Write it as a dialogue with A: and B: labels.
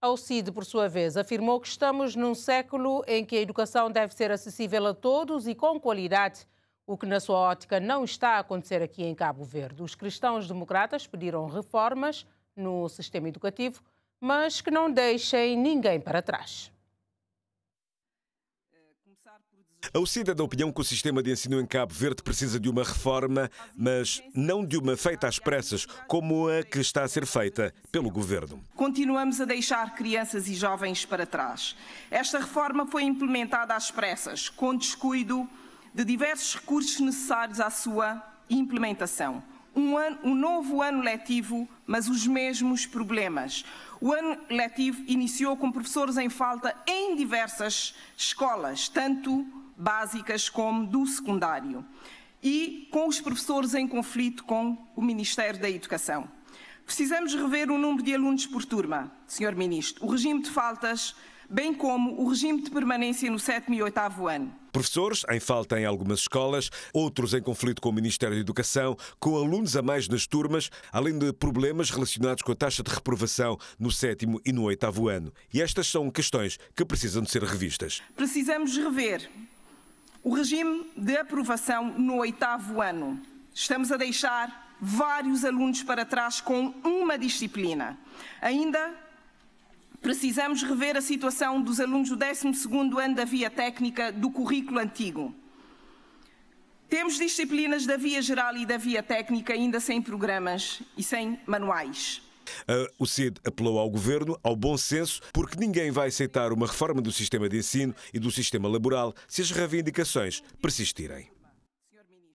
A: A OCID, por sua vez, afirmou que estamos num século em que a educação deve ser acessível a todos e com qualidade, o que, na sua ótica, não está a acontecer aqui em Cabo Verde. Os cristãos democratas pediram reformas no sistema educativo, mas que não deixem ninguém para trás.
B: A OCDE é da opinião que o sistema de ensino em Cabo Verde precisa de uma reforma, mas não de uma feita às pressas, como a que está a ser feita pelo governo.
C: Continuamos a deixar crianças e jovens para trás. Esta reforma foi implementada às pressas, com descuido de diversos recursos necessários à sua implementação. Um, ano, um, novo ano letivo, mas os mesmos problemas. O ano letivo iniciou com professores em falta em diversas escolas, tanto básicas como do secundário, e com os professores em conflito com o Ministério da Educação. Precisamos rever o número de alunos por turma, Sr. Ministro, o regime de faltas, bem como o regime de permanência no 7 e 8 ano.
B: Professores em falta em algumas escolas, outros em conflito com o Ministério da Educação, com alunos a mais nas turmas, além de problemas relacionados com a taxa de reprovação no sétimo e no oitavo ano. E estas são questões que precisam de ser revistas.
C: Precisamos rever o regime de aprovação no oitavo ano. Estamos a deixar vários alunos para trás com uma disciplina. Ainda precisamos rever a situação dos alunos do 12 segundo ano da via técnica do currículo antigo. Temos disciplinas da via geral e da via técnica ainda sem programas e sem manuais.
B: O CED apelou ao governo ao bom senso, porque ninguém vai aceitar uma reforma do sistema de ensino e do sistema laboral se as reivindicações persistirem.